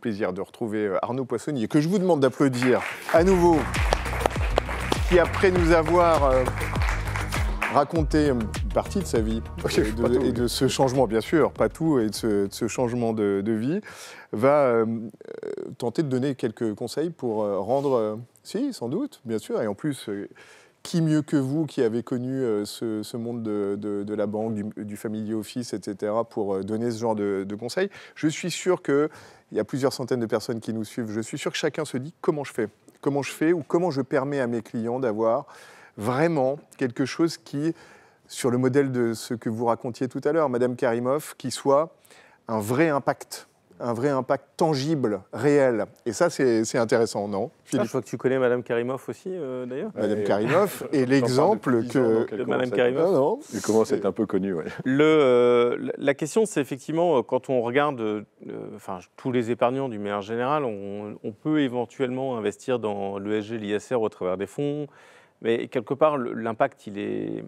plaisir de retrouver euh, Arnaud Poissonnier, que je vous demande d'applaudir à nouveau, qui après nous avoir euh, raconté une partie de sa vie et, de, ce changement, bien sûr, pas tout, et de ce, changement de, vie, va euh, tenter de donner quelques conseils pour rendre, si, sans doute, bien sûr, et en plus qui mieux que vous, qui avez connu euh, ce, monde de, la banque, du, family office, etc., pour euh, donner ce genre de, de conseils. Je suis sûr qu'il y a plusieurs centaines de personnes qui nous suivent. Je suis sûr que chacun se dit comment je fais, comment je fais ou comment je permets à mes clients d'avoir vraiment quelque chose qui, sur le modèle de ce que vous racontiez tout à l'heure, Madame Karimov, qui soit un vrai impact un vrai impact tangible, réel. Et ça, c'est intéressant, non ah, je crois que tu connais Madame Karimov aussi, euh, d'ailleurs. Madame Karimov euh, et l'exemple que de Madame Karimov. Ah, non, Il commence à être un peu connu, Ouais. Le, euh, la question, c'est effectivement quand on regarde, enfin tous les épargnants du meilleur général, on, peut éventuellement investir dans l'ESG, l'ISR au travers des fonds, mais quelque part l'impact, il est,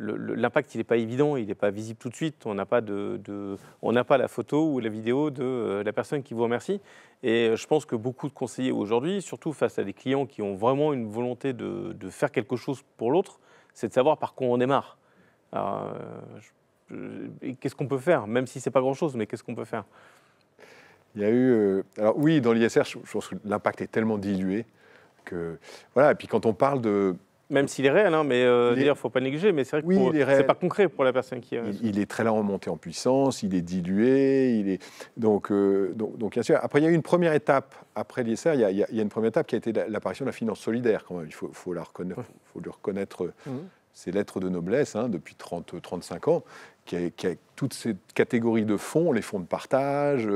l'impact il n'est pas évident, il n'est pas visible tout de suite. On n'a pas, de, on n'a pas la photo ou la vidéo de euh, la personne qui vous remercie. Et euh, je pense que beaucoup de conseillers aujourd'hui, surtout face à des clients qui ont vraiment une volonté de, faire quelque chose pour l'autre, c'est de savoir par quoi on démarre. Euh, qu'est-ce qu'on peut faire, même si c'est pas grand-chose, mais qu'est-ce qu'on peut faire Il y a eu, alors oui, dans l'ISR, je pense que l'impact est tellement dilué que voilà. Et puis quand on parle de même s'il est réel, hein, mais euh, il ne faut pas négliger, mais c'est vrai que c'est pas concret pour la personne qui. Euh, il, est très lent en montée en puissance, il est dilué, il est. Donc, euh, donc, donc, bien sûr. Après, il y a eu une première étape, après l'ISR, il, il, y a une première étape qui a été l'apparition de la finance solidaire, quand même. Il faut, faut la reconnaître, faut, lui reconnaître. ces mmh. lettres de noblesse hein, depuis 30-35 ans, qui a, qui a toutes ces catégories de fonds, les fonds de partage,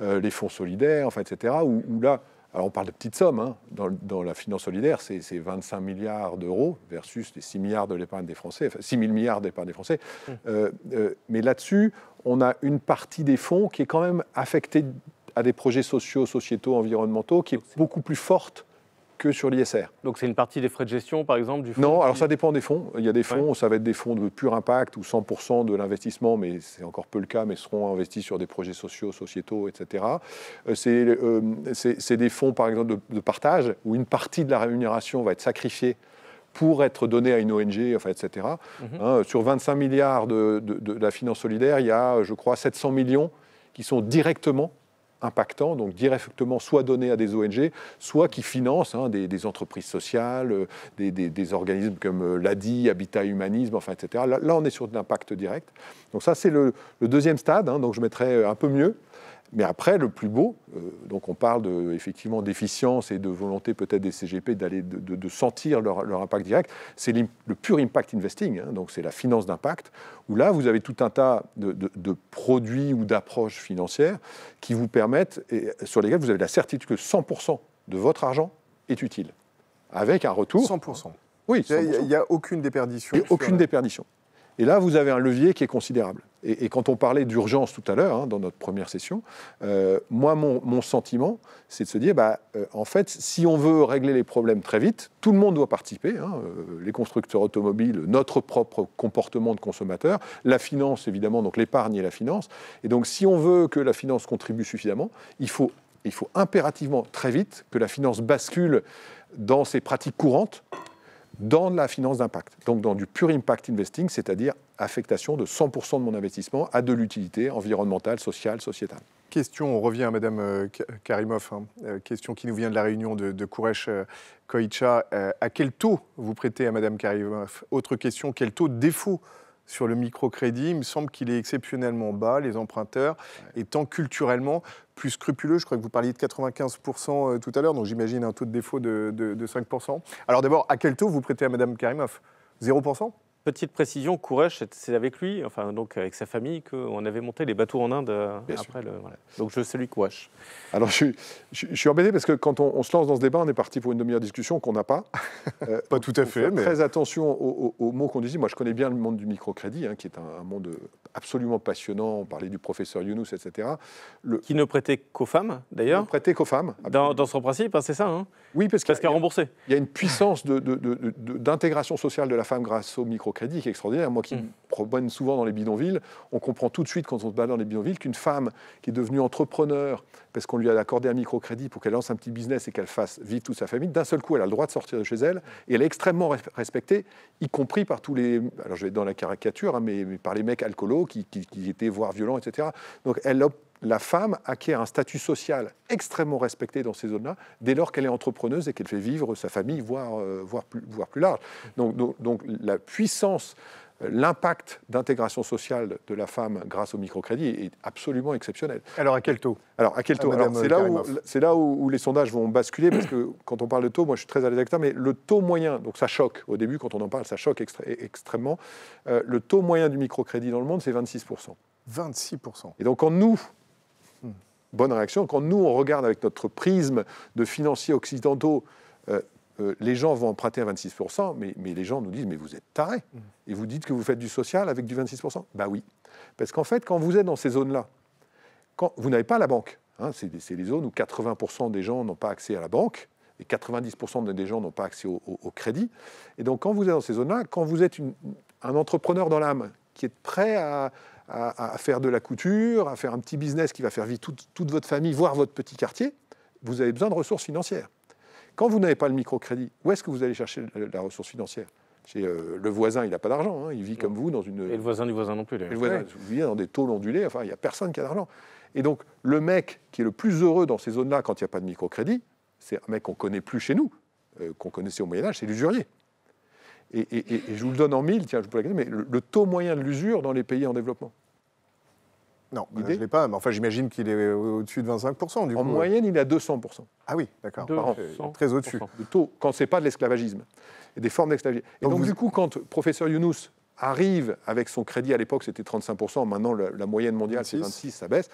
les fonds solidaires, enfin, etc., où là, alors on parle de petites sommes. Hein. Dans, la finance solidaire, c'est 25 milliards d'euros versus les 6 milliards de l'épargne des Français, enfin 6 000 milliards d'épargne des Français. Mmh. Euh, euh, mais là-dessus, on a une partie des fonds qui est quand même affectée à des projets sociaux, sociétaux, environnementaux, qui est beaucoup plus forte que sur l'ISR. Donc c'est une partie des frais de gestion, par exemple, du fonds Non, alors ça dépend des fonds. Il y a des fonds, ça va être des fonds de pur impact ou 100% de l'investissement, mais c'est encore peu le cas, mais seront investis sur des projets sociaux, sociétaux, etc. Euh, euh, c'est des fonds, par exemple, de, partage, où une partie de la rémunération va être sacrifiée pour être donnée à une ONG, enfin, etc. Mhm. Hein, sur 25 milliards de, de, de, la finance solidaire, il y a, je crois, 700 millions qui sont directement impactant, donc directement soit donné à des ONG, soit qui financent hein, des, entreprises sociales, euh, des, organismes comme euh, l'ADI, Habitat Humanisme, enfin, etc. Là, on est sur de impact direct. Donc ça, c'est le, deuxième stade, hein, donc je mettrais euh, un peu mieux. Mais après, le plus beau, euh, donc on parle de, effectivement d'efficience et de volonté peut-être des CGP d'aller de, sentir leur, impact direct, c'est le pur impact investing, hein. donc c'est la finance d'impact, où là vous avez tout un tas de, produits ou d'approches financières qui vous permettent, et sur lesquels vous avez la certitude que 100% de votre argent est utile, avec un retour. 100%. Oui, il n'y a, aucune déperdition. aucune déperdition. Et là, vous avez un levier qui est considérable. Et, quand on parlait d'urgence tout à l'heure, hein, dans notre première session, euh, moi, mon, sentiment, c'est de se dire, bah, euh, en fait, si on veut régler les problèmes très vite, tout le monde doit participer, hein, euh, les constructeurs automobiles, notre propre comportement de consommateur, la finance, évidemment, donc l'épargne et la finance. Et donc, si on veut que la finance contribue suffisamment, il faut, il faut impérativement, très vite, que la finance bascule dans ses pratiques courantes dans la finance d'impact, donc dans du pure impact investing, c'est-à-dire affectation de 100% de mon investissement à de l'utilité environnementale, sociale, sociétale. Question, on revient à Madame euh, Karimov, hein. euh, question qui nous vient de la réunion de, de Kouresh euh, Koïcha. à quel taux vous prêtez à Madame Karimov Autre question, quel taux de défaut sur le microcrédit, il me semble qu'il est exceptionnellement bas, les emprunteurs étant culturellement plus scrupuleux. Je crois que vous parliez de 95% euh, tout à l'heure, donc j'imagine un taux de défaut de, 5%. Alors d'abord, à quel taux vous prêtez à Madame Karimov 0% Petite précision, Courage, c'est avec lui, enfin donc avec sa famille, qu'on avait monté les bateaux en Inde euh, après. Le, Donc je salue Courage. Alors je suis, embêté parce que quand on, se lance dans ce débat, on est parti pour une demi-heure de discussion qu'on n'a pas. Euh, pas tout à fait. mais... Très attention aux, mots qu'on dit. Moi, je connais bien le monde du microcrédit, hein, qui est un, monde absolument passionnant. On parlait du professeur Younous, etc. Le... Qui ne prêtait qu'aux femmes, d'ailleurs. Ne prêtait qu'aux femmes. Dans, son principe, hein, c'est ça. Hein. oui, parce, qu'il a, remboursé. Il y a une puissance d'intégration de, sociale de la femme grâce au microcrédit crédit qui est extraordinaire. Moi qui me mm. promène souvent dans les bidonvilles, on comprend tout de suite quand on se balade dans les bidonvilles qu'une femme qui est devenue entrepreneur parce qu'on lui a accordé un microcrédit pour qu'elle lance un petit business et qu'elle fasse vivre toute sa famille, d'un seul coup, elle a le droit de sortir de chez elle et elle est extrêmement respectée, y compris par tous les. Alors je vais être dans la caricature, hein, mais, par les mecs alcoolos qui, étaient voire violents, etc. Donc elle a la femme acquiert un statut social extrêmement respecté dans ces zones-là dès lors qu'elle est entrepreneuse et qu'elle fait vivre sa famille, voire, euh, plus, voire plus large. Donc, donc, la puissance, euh, l'impact d'intégration sociale de la femme grâce au microcrédit est absolument exceptionnel. Alors à quel taux Alors à quel taux ah, C'est là, où, les sondages vont basculer, parce que quand on parle de taux, moi je suis très à l'aise mais le taux moyen, donc ça choque, au début quand on en parle, ça choque extrêmement, euh, le taux moyen du microcrédit dans le monde, c'est 26%. 26%. Et donc en nous, Bonne réaction. Quand nous, on regarde avec notre prisme de financiers occidentaux, euh, euh, les gens vont emprunter à 26%, mais, les gens nous disent, mais vous êtes tarés. Et vous dites que vous faites du social avec du 26% Bah oui. Parce qu'en fait, quand vous êtes dans ces zones-là, quand vous n'avez pas la banque, hein, c'est les zones où 80% des gens n'ont pas accès à la banque, et 90% des gens n'ont pas accès au, crédit. Et donc quand vous êtes dans ces zones-là, quand vous êtes un entrepreneur dans l'âme, qui est prêt à, à, faire de la couture, à faire un petit business qui va faire vivre toute, votre famille, voire votre petit quartier, vous avez besoin de ressources financières. Quand vous n'avez pas le microcrédit, où est-ce que vous allez chercher la ressource financière chez euh, le voisin, il n'a pas d'argent, hein. il vit comme vous dans une. Et le voisin du voisin non plus. le voisin, vous vivez dans des taux ondulés, enfin, il n'y a personne qui a d'argent. Et donc, le mec qui est le plus heureux dans ces zones-là quand il n'y a pas de microcrédit, c'est un mec qu'on ne connaît plus chez nous, euh, qu'on connaissait au Moyen-Âge, c'est l'usurier. Et, je vous le donne en mille, tiens, je pourrais mais le, taux moyen de l'usure dans les pays en développement. Non, je ne l'ai pas, mais enfin j'imagine qu'il est au-dessus de 25%. Du en moyenne, euh. il est à 200%. Ah oui, d'accord, euh, Très au-dessus. Le taux, quand ce n'est pas de l'esclavagisme, et des formes d'esclavagisme. Et donc, du coup, quand professeur Younous arrive avec son crédit, à l'époque c'était 35%, maintenant la, moyenne mondiale c'est 26, ça baisse.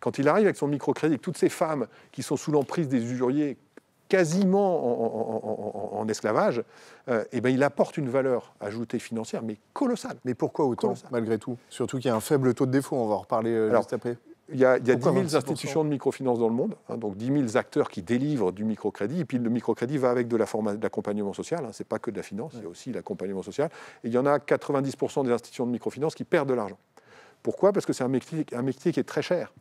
Quand il arrive avec son microcrédit, toutes ces femmes qui sont sous l'emprise des usuriers, quasiment en, esclavage, et euh, eh ben il apporte une valeur ajoutée financière, mais colossale. Mais pourquoi autant, malgré tout Surtout qu'il y a un faible taux de défaut, on va en reparler euh, juste après. Il y a, 10 000 institutions de microfinance dans le monde, hein, donc 10 000 acteurs qui délivrent du microcrédit. Et puis le microcrédit va avec de l'accompagnement social, hein, ce n'est pas que de la finance, il y a aussi l'accompagnement social. Et il y en a 90 des institutions de microfinance qui perdent de l'argent. Pourquoi Parce que c'est un métier, qui est très cher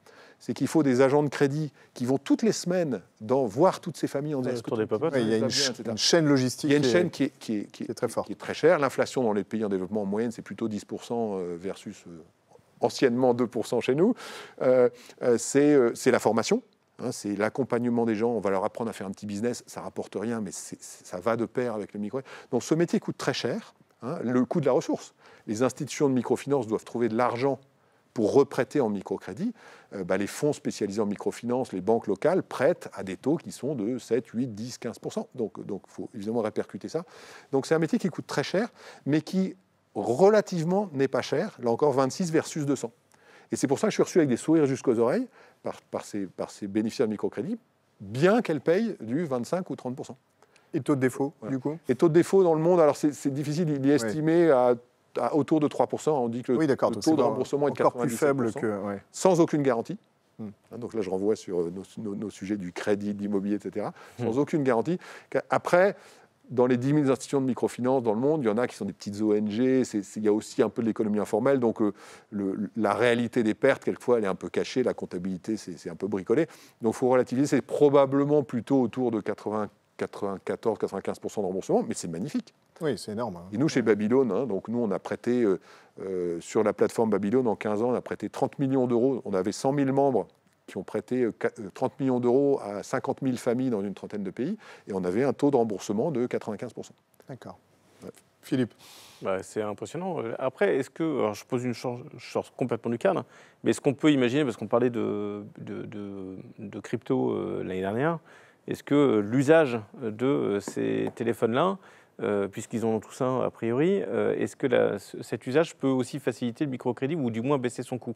c'est qu'il faut des agents de crédit qui vont toutes les semaines dans, voir toutes ces familles en disant il y a une, chaîne logistique. une qui est, qui, très forte, qui est très chère. L'inflation dans les pays en développement en moyenne, c'est plutôt 10% euh, versus euh, anciennement 2% chez nous. Euh, c'est la formation. Hein, c'est l'accompagnement des gens, on va leur apprendre à faire un petit business, ça ne rapporte rien, mais ça va de pair avec le micro. Donc ce métier coûte très cher, hein. le coût de la ressource. Les institutions de microfinance doivent trouver de l'argent pour reprêter en microcrédit, euh, bah, les fonds spécialisés en microfinance, les banques locales prêtent à des taux qui sont de 7, 8, 10, 15 Donc il donc faut évidemment répercuter ça. Donc c'est un métier qui coûte très cher, mais qui relativement n'est pas cher. Là encore, 26 versus 200. Et c'est pour ça que je suis reçu avec des sourires jusqu'aux oreilles par, par, ces, bénéficiaires de microcrédit, bien qu'elles payent du 25 ou 30 et taux de défaut, du coup Et taux de défaut dans le monde, alors c'est difficile, d'y estimer à autour de 3%. On dit que le, taux de remboursement est encore plus faible que. Sans aucune garantie. Hmm. Hein, donc là, je renvoie sur euh, nos, sujets du crédit, de l'immobilier, etc. Hmm. Sans aucune garantie. Après, dans les 10 000 institutions de microfinance dans le monde, il y en a qui sont des petites ONG, il y a aussi un peu de l'économie informelle, donc euh, le, la réalité des pertes, quelquefois, elle est un peu cachée, la comptabilité, c'est, c'est un peu bricolé. Donc il faut relativiser, c'est probablement plutôt autour de 95 94-95% de remboursement, mais c'est magnifique. Oui, c'est énorme. Hein. Et nous, chez Babylone, hein, donc nous, on a prêté euh, euh, sur la plateforme Babylone en 15 ans, on a prêté 30 millions d'euros. On avait 100 000 membres qui ont prêté 30 euh, millions d'euros à 50 000 familles dans une trentaine de pays, et on avait un taux de remboursement de 95 D'accord. Philippe bah, C'est impressionnant. Après, est-ce que, je pose une chose complètement du cadre, mais est-ce qu'on peut imaginer, parce qu'on parlait de, de, crypto l'année dernière, est-ce que euh, l'usage euh, de euh, ces téléphones-là, puisqu'ils ont tous un a priori, est-ce que cet usage peut aussi faciliter le microcrédit ou du moins baisser son coût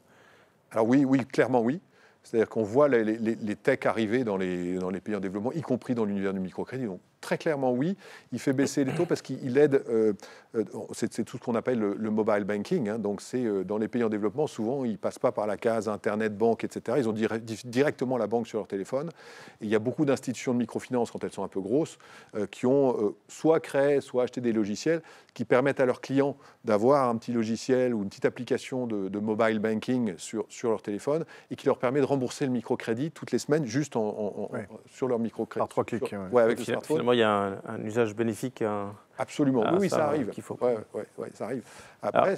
Alors oui, oui, clairement oui. C'est-à-dire qu'on voit les, techs arriver dans les, pays en développement, y compris dans l'univers du microcrédit. Très clairement, oui. Il fait baisser les taux parce qu'il aide, euh, euh, c'est tout ce qu'on appelle le, mobile banking. Hein. donc, c'est euh, dans les pays en développement, souvent, ils ne passent pas par la case Internet, banque, etc. Ils ont directement la banque sur leur téléphone. Et il y a beaucoup d'institutions de microfinance, quand elles sont un peu grosses, qui ont soit créé, soit acheté des logiciels qui permettent à leurs clients d'avoir un petit logiciel ou une petite application de, mobile banking sur, sur, leur téléphone et qui leur permet de rembourser le microcrédit toutes les semaines juste en, sur leur microcrédit. Par trois clics. Oui, avec le smartphone il y a un, usage bénéfique. Euh, Absolument, oui, ça, ça arrive. Qu'il faut. pas. ça arrive. Après,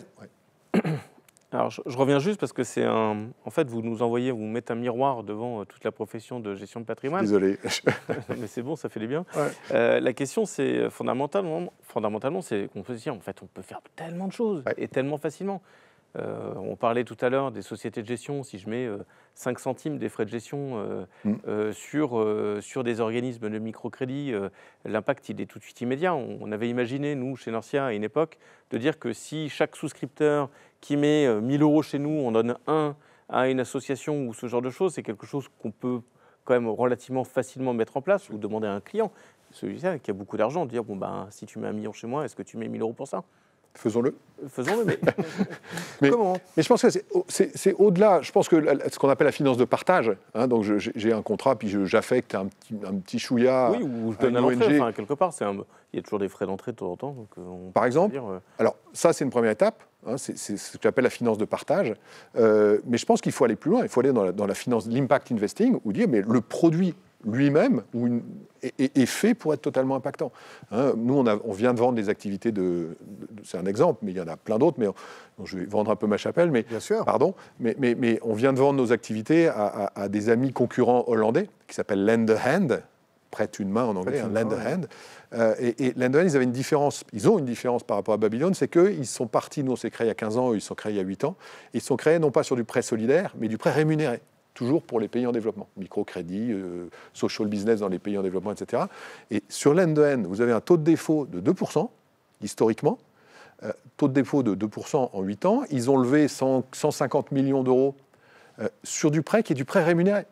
alors, alors je, reviens juste parce que c'est un. En fait, vous nous envoyez, vous mettez un miroir devant euh, toute la profession de gestion de patrimoine. Désolé. Mais c'est bon, ça fait du bien. Euh, la question, c'est fondamentalement, fondamentalement c'est qu'on peut se dire, en fait, on peut faire tellement de choses et tellement facilement. Euh, on parlait tout à l'heure des sociétés de gestion. Si je mets 5 euh, centimes des frais de gestion euh, mm. sur, sur des organismes de microcrédit, l'impact il est tout de suite immédiat. On, avait imaginé, nous, chez Norcia, à une époque, de dire que si chaque souscripteur qui met 1000 euros chez nous, on donne un à une association ou ce genre de choses, c'est quelque chose qu'on peut quand même relativement facilement mettre en place ou demander à un client, celui-là qui a beaucoup d'argent, de dire, bon ben, si tu mets un million chez moi, est-ce que tu mets 1000 euros pour ça Faisons-le. Faisons-le, mais... comment Mais je pense que c'est au-delà. Je pense que ce qu'on appelle la finance de partage, hein, donc j'ai un contrat, puis j'affecte un petit, un chouïa. Oui, ou je donne à, quelque part. il y a toujours des frais d'entrée de temps en temps. Donc euh, Par exemple euh, Alors, ça, c'est une première étape. Hein, c'est ce que j'appelle la finance de partage. Euh, mais je pense qu'il faut aller plus loin. Il faut aller dans la, dans la finance, l'impact investing, ou dire, mais le produit lui-même est, fait pour être totalement impactant. Hein. nous, on, on, vient de vendre des activités de, c'est un exemple, mais il y en a plein d'autres. Mais je vais vendre un peu ma chapelle, mais Bien sûr. pardon. Mais, on vient de vendre nos activités à, des amis concurrents hollandais qui s'appellent Lend Hand, prête une main en anglais, hein, un lend hand. Euh, et, lend hand, ils avaient une différence, ils ont une différence par rapport à Babylone, c'est qu'ils sont partis, nous on s'est créés il y a 15 ans, eux, ils sont créés il y a 8 ans, et ils sont créés non pas sur du prêt solidaire, mais du prêt rémunéré toujours pour les pays en développement, microcrédit, euh, social business dans les pays en développement, etc. Et sur lend vous avez un taux de défaut de 2%, historiquement, euh, taux de défaut de 2% en 8 ans. Ils ont levé 150 millions d'euros euh, sur du prêt qui est du prêt rémunéré.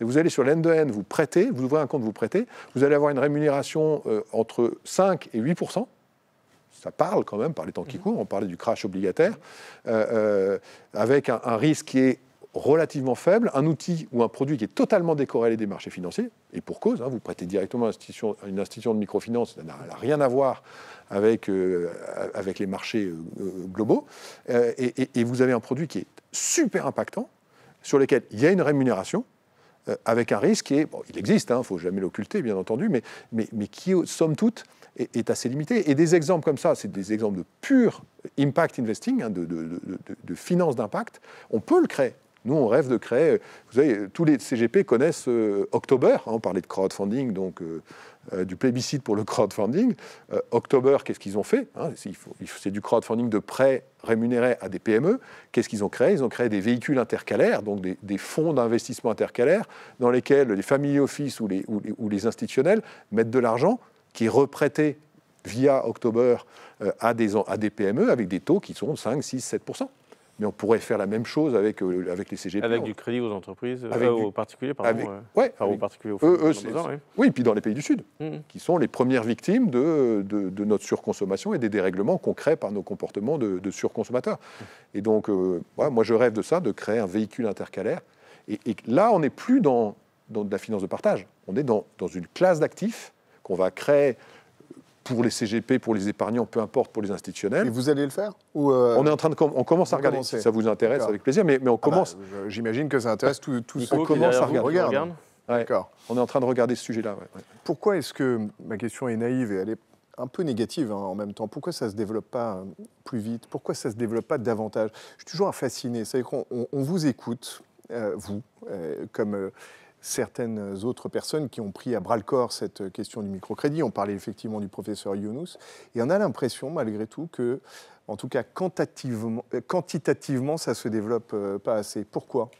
vous allez sur ln n vous prêtez, vous ouvrez un compte, vous prêtez, vous allez avoir une rémunération euh, entre 5 et 8%. Ça parle quand même par les temps qui mmh. courent, on parlait du crash obligataire, avec un, un risque qui est relativement faible, un outil ou un produit qui est totalement décorrélé des marchés financiers, pour cause, hein, vous prêtez directement à une institution de microfinance, ça n'a rien à voir avec, euh, avec les marchés euh, euh, globaux. et, vous avez un produit qui est super impactant, sur lequel il y a une rémunération, avec un risque qui est, bon, il existe, il hein, ne faut jamais l'occulter bien entendu, mais, mais, qui, somme toute, est, assez limité. Et des exemples comme ça, c'est des exemples de pur impact investing, hein, de, de finance d'impact, on peut le créer, nous, on rêve de créer. Euh, vous savez, tous les CGP connaissent euh, October. Hein, on parlait de crowdfunding, donc euh, du plébiscite pour le crowdfunding. October, qu'est-ce qu'ils ont fait hein, C'est du crowdfunding de prêts rémunérés à des PME. Qu'est-ce qu'ils ont créé Ils ont créé des véhicules intercalaires, donc des, fonds d'investissement intercalaires, dans lesquels les family office ou les, ou institutionnels mettent de l'argent qui est reprêté via October à, des, à des PME avec des taux qui sont 5, 6, 7 mais on pourrait faire la même chose avec, euh, avec les CGP. Avec du crédit aux entreprises, avec euh, aux particuliers, pardon. aux particuliers, Oui, et puis dans les pays du Sud, mmh. qui sont les premières victimes de, de, notre surconsommation et des dérèglements qu'on crée par nos comportements de, surconsommateurs. Et donc, euh, moi, je rêve de ça, de créer un véhicule intercalaire. Et, là, on n'est plus dans, dans de la finance de partage. On est dans, dans une classe d'actifs qu'on va créer pour les CGP, pour les épargnants, peu importe, pour les institutionnels. Et vous allez le faire Ou euh, On est en train de on commence à regarder. Si ça vous intéresse, avec plaisir. Mais, mais on ah bah, commence. Euh, j'imagine que ça intéresse tous ceux on commence à regarder. Regarde. D'accord. On est en train de regarder ce sujet-là. Pourquoi est-ce que ma question est naïve et elle est un peu négative hein, en même temps. Pourquoi ça ne se développe pas euh, plus vite Pourquoi ça ne se développe pas davantage Je suis toujours fasciné. cest à qu'on vous écoute, vous, comme certaines autres personnes qui ont pris à bras le corps cette question du microcrédit. On parlait effectivement du professeur Younous. Et on a l'impression, malgré tout, que, en tout cas quantitativement, euh, ça ne se développe euh, pas assez. Pourquoi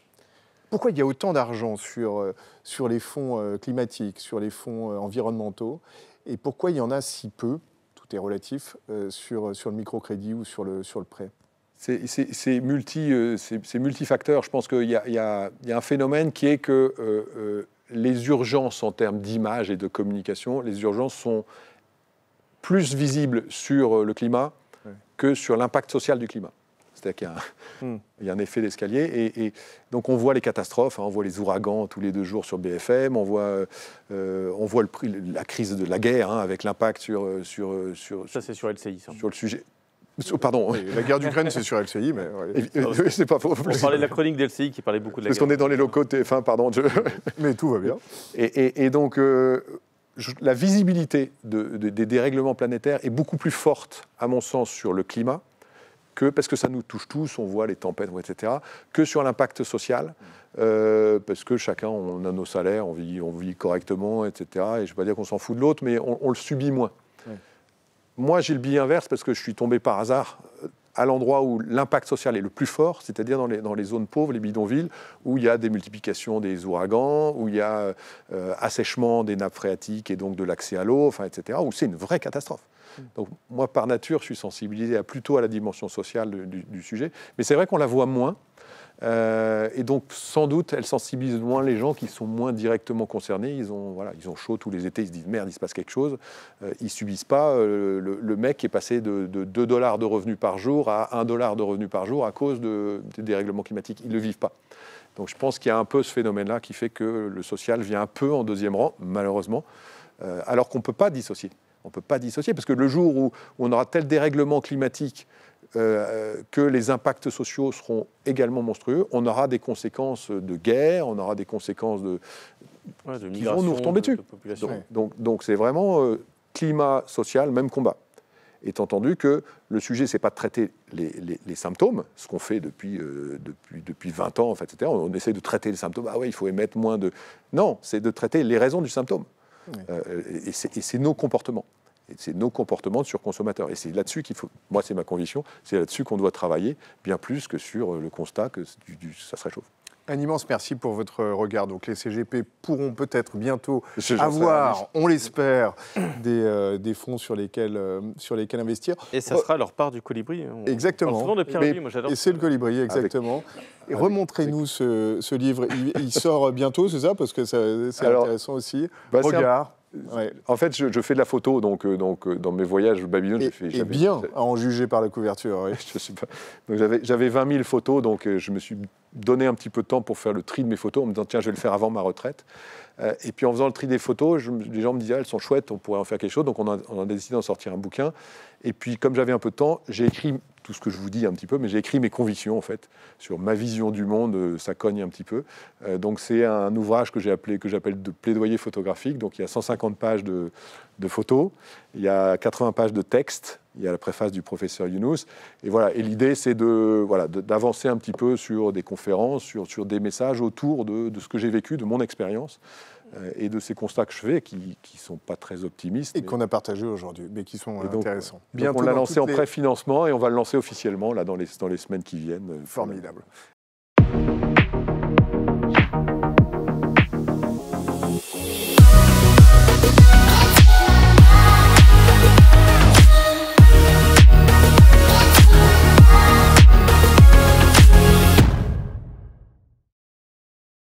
pourquoi il y a autant d'argent sur, euh, sur les fonds climatiques, sur les fonds environnementaux, et pourquoi il y en a si peu, tout est relatif, sur, sur le microcrédit ou sur le, sur le prêt c'est multi, euh, multifacteur. Je pense qu'il y, a un phénomène qui est que euh, euh, les urgences en termes d'image et de communication, les urgences sont plus visibles sur le climat que sur l'impact social du climat. C'est-à-dire qu'il y, a un hmm. effet d'escalier. Et, donc on voit les catastrophes, hein. on voit les ouragans tous les deux jours sur BFM, on voit, la crise de la guerre hein, avec l'impact sur, Ça c'est sur LCI. Sur le sujet. Pardon. la guerre d'Ukraine, c'est sur LCI, mais c'est pas faux. On parlait de la chronique d'LCI qui parlait beaucoup de la Parce guerre. Parce qu'on est dans les locaux tf pardon. mais tout va bien. Et, donc, euh, la visibilité des dérèglements planétaires est beaucoup plus forte, à mon sens, sur le climat que parce que ça nous touche tous, on voit les tempêtes, etc., que sur l'impact social, euh, parce que chacun, on a nos salaires, on vit, on vit correctement, etc. Et je ne veux pas dire qu'on s'en fout de l'autre, mais on le subit moins. Moi, j'ai le billet inverse parce que je suis tombé par hasard euh, à l'endroit où l'impact social est le plus fort, c'est-à-dire dans les, zones pauvres, les bidonvilles, où il y a des multiplications des ouragans, où il y a euh, assèchement des nappes phréatiques et donc de l'accès à l'eau, enfin, etc., où c'est une vraie catastrophe. Mm. Donc moi, par nature, je suis sensibilisé à, plutôt à la dimension sociale du sujet, mais c'est vrai qu'on la voit moins. Euh, et donc, sans doute, elle sensibilise moins les gens qui sont moins directement concernés. Ils ont, voilà, ils chaud tous les étés, ils se disent merde, il se passe quelque chose. Euh, ils subissent pas euh, le, mec est passé de, 2 dollars de revenus par jour à 1 dollar de revenus par jour à cause des dérèglements climatiques. Ils ne le vivent pas. Donc, je pense qu'il y a un peu ce phénomène-là qui fait que le social vient un peu en deuxième rang, malheureusement, alors qu'on ne peut pas dissocier. On ne peut pas dissocier, parce que le jour où on aura tel dérèglement climatique euh, euh, que les impacts sociaux seront également monstrueux. On aura des conséquences de guerre, on aura des conséquences de, qui vont nous retomber dessus. donc, c'est vraiment euh, climat social, même combat. Est entendu que le sujet, c'est pas de traiter les, symptômes, ce qu'on fait depuis, depuis, depuis 20 ans, en etc. On, essaie de traiter les symptômes. Ah ouais, il faut émettre moins de. Non, c'est de traiter les raisons du symptôme. et c'est nos comportements c'est nos comportements de surconsommateurs. Et c'est là-dessus qu'il faut, moi c'est ma conviction, c'est là-dessus qu'on doit travailler, bien plus que sur euh, le constat que ça se réchauffe. Un immense merci pour votre regard. Donc les CGP pourront peut-être bientôt avoir, on l'espère, euh, des, fonds sur lesquels, euh, sur lesquels investir. Et ça sera leur part du colibri. Hein. exactement. de Pierre moi Et c'est le colibri, exactement. remontrez-nous ce, livre. Il, sort bientôt, c'est ça Parce que c'est intéressant aussi. Bah, regard. En fait, je, fais de la photo, donc, euh, euh, dans mes voyages au Babylone, Et bien, à en juger par la couverture. j'avais 20 000 photos, donc euh, je me suis donner un petit peu de temps pour faire le tri de mes photos en me disant tiens, je vais le faire avant ma retraite. Euh, et puis en faisant le tri des photos, les gens me disaient ah, elles sont chouettes, on pourrait en faire quelque chose. Donc on a, décidé d'en sortir un bouquin. Et puis comme j'avais un peu de temps, j'ai écrit tout ce que je vous dis un petit peu, mais j'ai écrit mes convictions en fait sur ma vision du monde. Euh, ça cogne un petit peu. Euh, donc c'est un ouvrage que j'ai appelé que j'appelle de plaidoyer photographique. Donc il y a 150 pages de, de photos, il y a 80 pages de texte il y a la préface du professeur Younous. Et voilà. Et l'idée, c'est de voilà d'avancer un petit peu sur des conférences, sur, sur des messages autour de, de ce que j'ai vécu, de mon expérience euh, et de ces constats que je fais, qui ne sont pas très optimistes. Et qu'on a partagé aujourd'hui, mais qui sont euh, intéressants. on l'a lancé en les... préfinancement et on va le lancer officiellement là dans les dans les semaines qui viennent. Euh, Formidable.